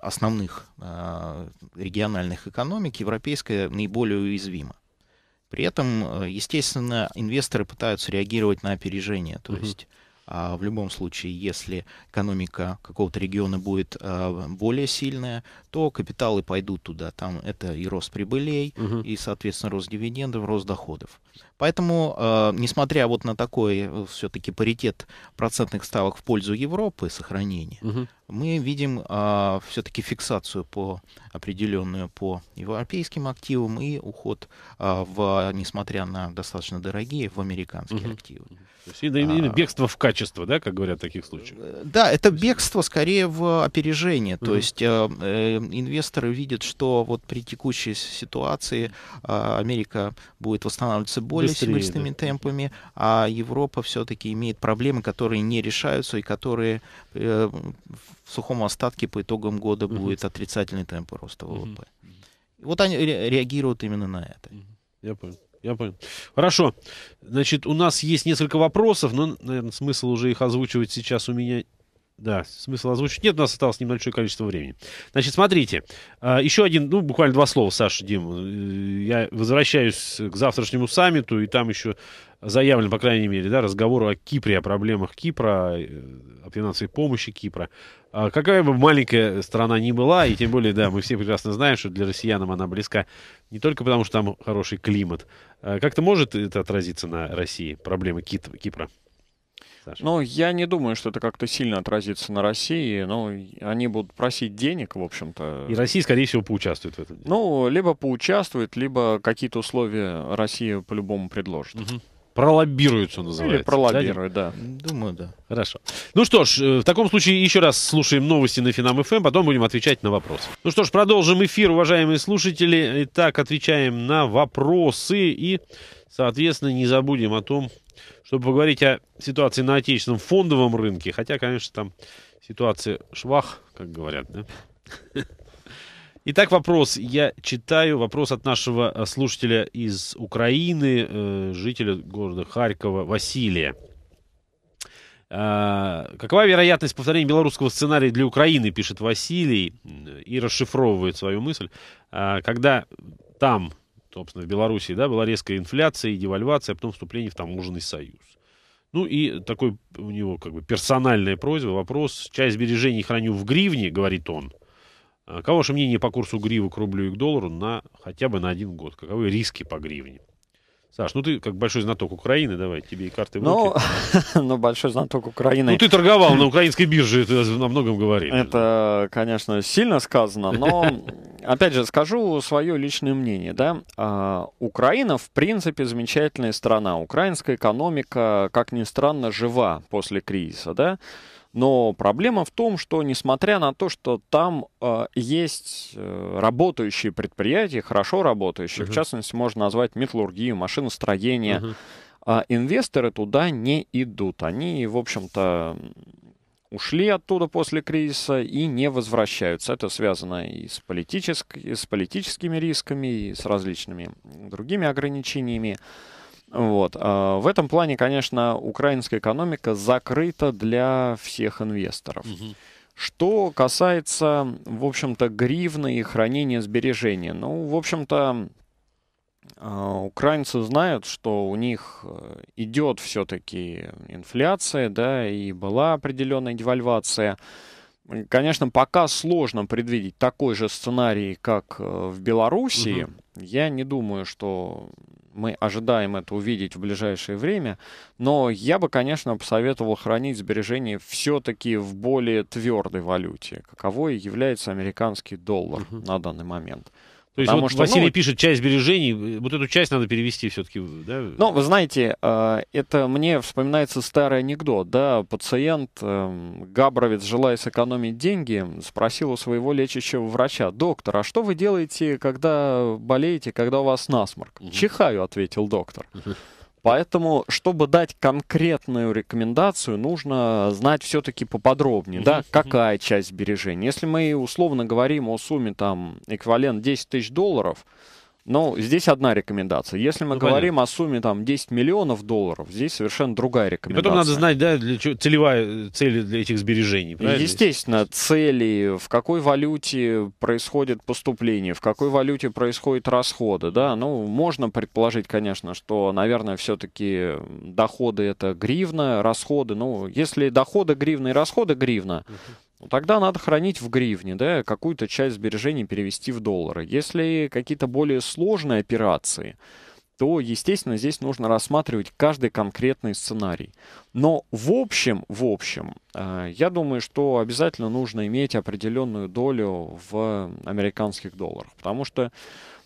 основных региональных экономик европейская наиболее уязвима. При этом, э, естественно, инвесторы пытаются реагировать на опережение. То угу. есть а, в любом случае, если экономика какого-то региона будет а, более сильная, то капиталы пойдут туда. Там это и рост прибылей, угу. и, соответственно, рост дивидендов, рост доходов. Поэтому, а, несмотря вот на такой э, все-таки паритет процентных ставок в пользу Европы, сохранение, угу мы видим а, все-таки фиксацию по определенную по европейским активам и уход а, в, несмотря на достаточно дорогие, в американские угу. активы. То есть именно а, бегство в качество, да, как говорят в таких случаях? Да, это бегство скорее в опережение. Угу. То есть э, э, инвесторы видят, что вот при текущей ситуации э, Америка будет восстанавливаться более сильными да. темпами, а Европа все-таки имеет проблемы, которые не решаются и которые э, в сухом остатке по итогам года угу. будет отрицательный темп роста ВВП. Угу. Вот они реагируют именно на это. Я понял. Я понял. Хорошо. Значит, у нас есть несколько вопросов, но, наверное, смысл уже их озвучивать сейчас у меня да, смысл озвучить нет, у нас осталось небольшое количество времени. Значит, смотрите, а, еще один, ну, буквально два слова, Саша, Дим. Э, я возвращаюсь к завтрашнему саммиту, и там еще заявлен, по крайней мере, да, разговор о Кипре, о проблемах Кипра, э, о финансовой помощи Кипра. А какая бы маленькая страна ни была, и тем более, да, мы все прекрасно знаем, что для россиянам она близка не только потому, что там хороший климат. А как-то может это отразиться на России, проблемы Кипра? Саша? Ну, я не думаю, что это как-то сильно отразится на России. Ну, они будут просить денег, в общем-то. И Россия, скорее всего, поучаствует в этом. Деле. Ну, либо поучаствует, либо какие-то условия Россия по-любому предложит. Угу. Пролоббируют, что называется. Или пролоббируют, да? да. Думаю, да. Хорошо. Ну что ж, э, в таком случае еще раз слушаем новости на Финам ФМ, эм, потом будем отвечать на вопросы. Ну что ж, продолжим эфир, уважаемые слушатели. Итак, отвечаем на вопросы и, соответственно, не забудем о том, чтобы поговорить о ситуации на отечественном фондовом рынке. Хотя, конечно, там ситуация швах, как говорят. Да? Итак, вопрос. Я читаю вопрос от нашего э, слушателя из Украины, э, жителя города Харькова Василия. А, какова вероятность повторения белорусского сценария для Украины, пишет Василий и расшифровывает свою мысль, а, когда там собственно, в Белоруссии, да, была резкая инфляция и девальвация, а потом вступление в таможенный союз. Ну и такой у него как бы персональная просьба, вопрос. Часть сбережений храню в гривне, говорит он. «А кого ваше мнение по курсу гривы к рублю и к доллару на хотя бы на один год? Каковы риски по гривне? Саш, ну ты как большой знаток Украины, давай, тебе и карты в ну, ну, большой знаток Украины. Ну, ты торговал на украинской бирже, это на многом говорили. Это, конечно, сильно сказано, но, опять же, скажу свое личное мнение, да. А, Украина, в принципе, замечательная страна. Украинская экономика, как ни странно, жива после кризиса, да. Но проблема в том, что несмотря на то, что там э, есть э, работающие предприятия, хорошо работающие, угу. в частности, можно назвать металлургию, машиностроение, угу. э, инвесторы туда не идут. Они, в общем-то, ушли оттуда после кризиса и не возвращаются. Это связано и с, политически, и с политическими рисками, и с различными другими ограничениями. Вот. А, в этом плане, конечно, украинская экономика закрыта для всех инвесторов. Угу. Что касается, в общем-то, гривны и хранения сбережения. Ну, в общем-то, а, украинцы знают, что у них э, идет все-таки инфляция, да, и была определенная девальвация. Конечно, пока сложно предвидеть такой же сценарий, как э, в Белоруссии. Угу. Я не думаю, что мы ожидаем это увидеть в ближайшее время, но я бы, конечно, посоветовал хранить сбережения все-таки в более твердой валюте, каковой является американский доллар uh-huh. на данный момент. То есть вот что, ну, Василий ну, пишет часть сбережений, э, вот эту часть надо перевести все-таки, да? Ну, вы знаете, э, это мне вспоминается старый анекдот, да, пациент эм, Габровец, желая сэкономить деньги, спросил у своего лечащего врача, доктор, а что вы делаете, когда болеете, когда у вас насморк? Угу. Чихаю, ответил доктор. Угу. Поэтому, чтобы дать конкретную рекомендацию, нужно знать все-таки поподробнее, да, какая часть сбережений. Если мы условно говорим о сумме там эквивалент 10 тысяч долларов, ну, здесь одна рекомендация. Если мы ну, говорим понятно. о сумме там 10 миллионов долларов, здесь совершенно другая рекомендация. И потом надо знать, да, для чего, целевая э, цель для этих сбережений. Правильно? Естественно, цели, в какой валюте происходит поступление, в какой валюте происходят расходы, да. Ну, можно предположить, конечно, что, наверное, все-таки доходы это гривна, расходы. Ну, если доходы гривна и расходы гривна, uh-huh ну, тогда надо хранить в гривне, да, какую-то часть сбережений перевести в доллары. Если какие-то более сложные операции, то, естественно, здесь нужно рассматривать каждый конкретный сценарий. Но в общем, в общем, э, я думаю, что обязательно нужно иметь определенную долю в американских долларах, потому что,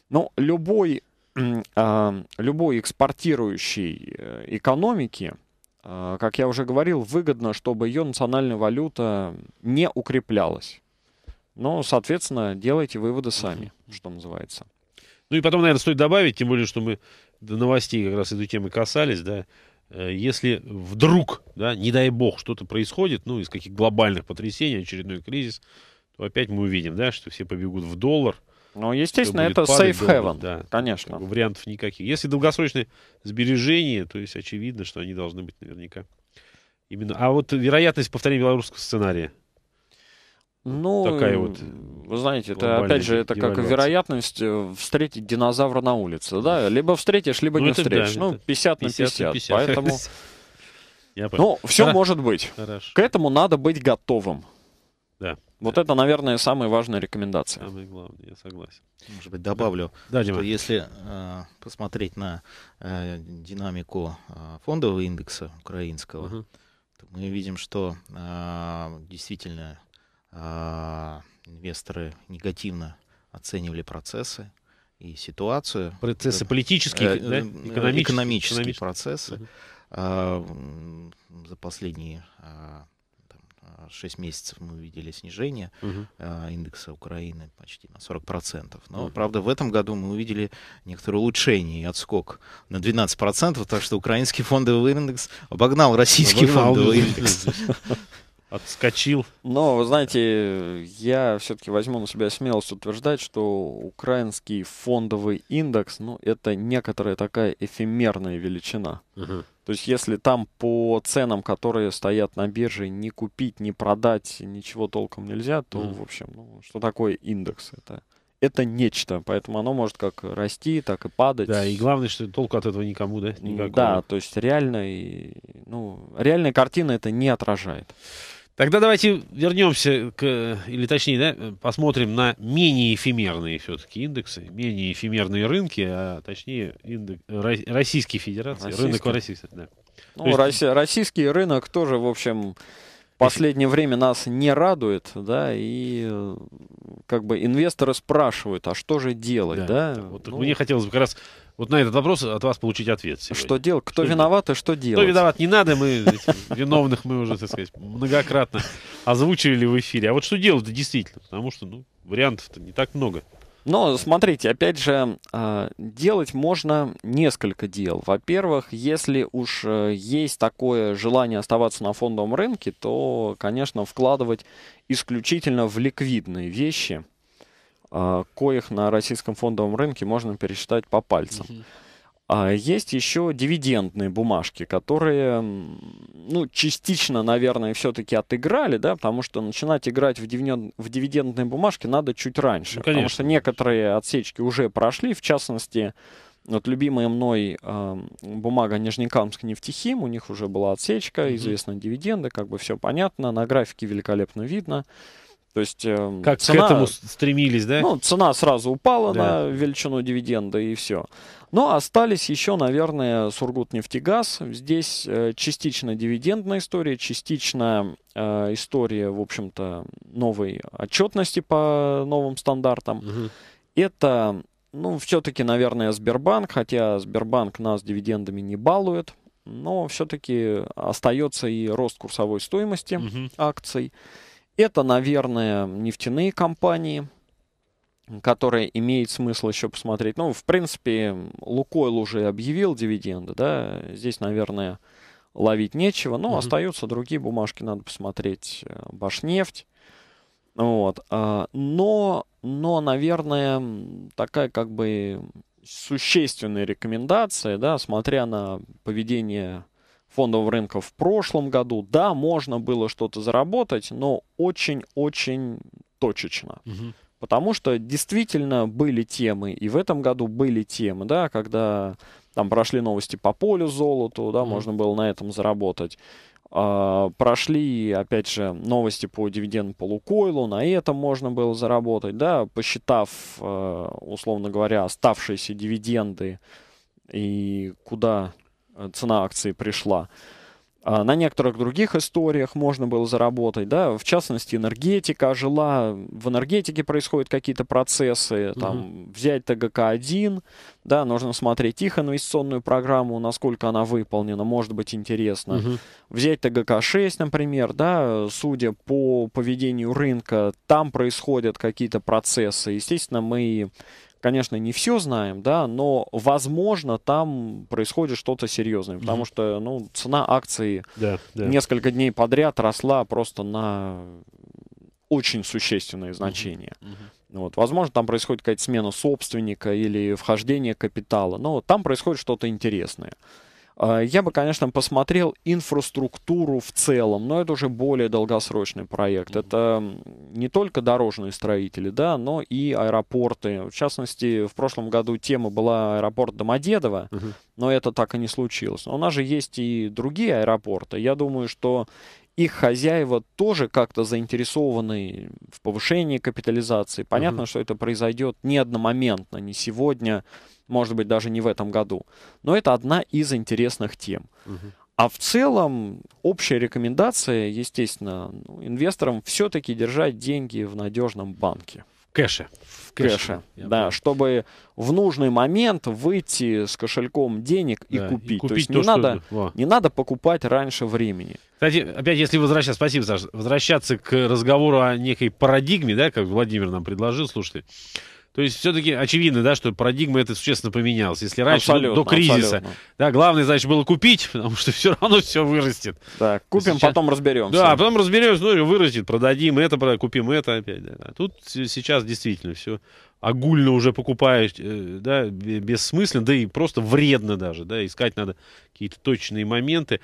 ну, любой, а, любой экспортирующей э, экономики, а, как я уже говорил, выгодно, чтобы ее национальная валюта не укреплялась. Но, соответственно, делайте выводы сами, что называется. Ну и потом, наверное, стоит добавить, тем более, что мы до новостей как раз этой темы касались, да, э, если вдруг, да, не дай бог, что-то происходит, ну, из каких глобальных потрясений, очередной кризис, то опять мы увидим, да, что все побегут в доллар – ну, естественно, это safe haven, да, конечно. Как бы вариантов никаких. Если долгосрочные сбережения, то есть очевидно, что они должны быть наверняка. Именно. А вот вероятность повторения белорусского сценария. Ну, такая вот. Вы знаете, это опять же это как вероятность э, встретить динозавра на улице, да? Либо встретишь, либо ну, не встретишь. Да, ну, 50 на 50. 50, 50. Поэтому. Я ну, все а, может быть. Хорошо. К этому надо быть готовым. Вот это, наверное, самая важная рекомендация. Самое главное, я согласен. Может быть, добавлю, да, что если э, посмотреть на э, динамику э, фондового индекса украинского, угу. то мы видим, что э, действительно э, инвесторы негативно оценивали процессы и ситуацию. Процессы э, политические, э, э, да? экономические, экономические процессы угу. э, за последние э, 6 месяцев мы увидели снижение угу. индекса Украины почти на 40%. Но, угу. правда, в этом году мы увидели некоторое улучшение и отскок на 12%, так что украинский фондовый индекс обогнал российский обогнал фондовый индекс. Отскочил. Но, вы знаете, я все-таки возьму на себя смелость утверждать, что украинский фондовый индекс, ну, это некоторая такая эфемерная величина. Угу. То есть, если там по ценам, которые стоят на бирже, не купить, не продать, ничего толком нельзя, то, угу. в общем, ну, что такое индекс? Это это нечто, поэтому оно может как расти, так и падать. Да, и главное, что толку от этого никому, да? Никакого. Да, то есть реально, ну, реальная картина это не отражает. Тогда давайте вернемся к, или точнее, да, посмотрим на менее эфемерные все-таки индексы, менее эфемерные рынки, а точнее индекс, Российской Федерации, российский. рынок российский, да. Ну, То есть... российский рынок тоже, в общем, последнее время нас не радует, да, и э, как бы инвесторы спрашивают, а что же делать, да? да? Вот ну, мне хотелось бы как раз вот на этот вопрос от вас получить ответ сегодня. Что делать? Кто что виноват и а что делать? Кто виноват? Не надо, мы виновных мы уже, так сказать, многократно озвучивали в эфире. А вот что делать-то действительно? Потому что ну, вариантов-то не так много. Но смотрите, опять же, а, делать можно несколько дел. Во-первых, если уж э, есть такое желание оставаться на фондовом рынке, то, конечно, вкладывать исключительно в ликвидные вещи – а, коих на российском фондовом рынке можно пересчитать по пальцам. А есть еще дивидендные бумажки, которые, ну, частично, наверное, все-таки отыграли, да, потому что начинать играть в, дивиден... в дивидендные бумажки надо чуть раньше. Ну, конечно. потому что некоторые отсечки уже прошли, в частности, вот любимая мной э, бумага Нижнекамск нефтехим, у них уже была отсечка, mm-hmm. известны дивиденды, как бы все понятно, на графике великолепно видно. То есть, эм, как цена, к этому стремились, да? Ну, цена сразу упала да. на величину дивиденда и все. Но остались еще, наверное, Сургутнефтегаз. Здесь э, частично дивидендная история, частично э, история, в общем-то, новой отчетности по новым стандартам. Угу. Это, ну, все-таки, наверное, Сбербанк, хотя Сбербанк нас дивидендами не балует, но все-таки остается и рост курсовой стоимости угу. акций. Это, наверное, нефтяные компании, которые имеет смысл еще посмотреть. Ну, в принципе, Лукойл уже объявил дивиденды, да, здесь, наверное, ловить нечего, но mm-hmm. остаются другие бумажки, надо посмотреть, э, Башнефть, вот. А, но, но, наверное, такая как бы существенная рекомендация, да, смотря на поведение фондового рынка в прошлом году. Да, можно было что-то заработать, но очень-очень точечно. Угу. Потому что действительно были темы, и в этом году были темы, да, когда там прошли новости по полю золоту, да, mm. можно было на этом заработать. А, прошли, опять же, новости по дивиденду по Лукойлу, на этом можно было заработать, да, посчитав, э, условно говоря, оставшиеся дивиденды и куда Э, цена акции пришла. А на некоторых других историях можно было заработать, да, в частности, энергетика жила. в энергетике происходят какие-то процессы, угу. там, взять ТГК-1, да, нужно смотреть их инвестиционную программу, насколько она выполнена, может быть интересно. Угу. Взять ТГК-6, например, да, судя по поведению рынка, там происходят какие-то процессы, естественно, мы конечно, не все знаем, да, но, возможно, там происходит что-то серьезное, потому mm-hmm. что, ну, цена акции да, да. несколько дней подряд росла просто на очень существенные значения. Mm-hmm. Mm-hmm. Вот, возможно, там происходит какая-то смена собственника или вхождение капитала, но там происходит что-то интересное. А, я бы, конечно, посмотрел инфраструктуру в целом, но это уже более долгосрочный проект. Это не только дорожные строители, да, но и аэропорты. В частности, в прошлом году тема была аэропорт Домодедово, угу. но это так и не случилось. Но у нас же есть и другие аэропорты. Я думаю, что их хозяева тоже как-то заинтересованы в повышении капитализации. Понятно, угу. что это произойдет не одномоментно, не сегодня может быть, даже не в этом году. Но это одна из интересных тем. Угу. А в целом общая рекомендация, естественно, ну, инвесторам все-таки держать деньги в надежном банке. В кэше. В кэше, кэше да, понимаю. чтобы в нужный момент выйти с кошельком денег да, и купить. И купить то есть то, не, что... надо, не надо покупать раньше времени. Кстати, опять, если возвращаться, спасибо, Саша, возвращаться к разговору о некой парадигме, да, как Владимир нам предложил, слушайте, то есть все-таки очевидно, да, что парадигма это существенно поменялась. Если раньше ну, абсолютно, до, кризиса, абсолютно. да, главное, значит, было купить, потому что все равно все вырастет. Так, купим, сейчас... потом разберемся. Да, потом разберемся, ну, вырастет, продадим это, купим это опять. Да. Тут сейчас действительно все огульно уже покупаешь, э, да, бессмысленно, да и просто вредно даже, да, искать надо какие-то точные моменты.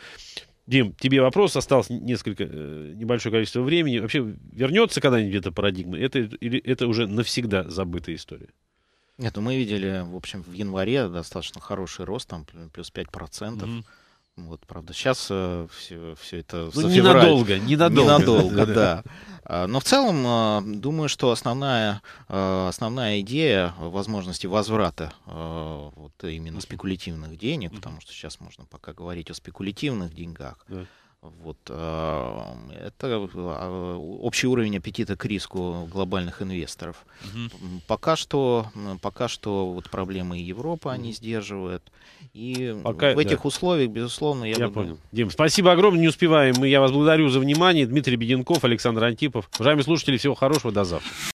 Дим, тебе вопрос осталось несколько э, небольшое количество времени. Вообще вернется когда-нибудь эта парадигма? Это или это уже навсегда забытая история? Нет, ну мы видели, в общем, в январе достаточно хороший рост, там плюс 5%. процентов. Mm-hmm. Вот, правда, сейчас э, все, все это... Ну, ненадолго, февраль... ненадолго. Ненадолго, да. А, но в целом, а, думаю, что основная, а, основная идея возможности возврата вот именно спекулятивных денег, потому что сейчас можно пока говорить о спекулятивных деньгах, вот, эм, это а, общий уровень аппетита к риску глобальных инвесторов. Угу. Пока что, пока что вот проблемы Европы они сдерживают. И пока, в этих да. условиях, безусловно, я, я думаю... понял. Дим, спасибо огромное, не успеваем. Я вас благодарю за внимание. Дмитрий Беденков, Александр Антипов. Уважаемые слушатели, всего хорошего, до завтра.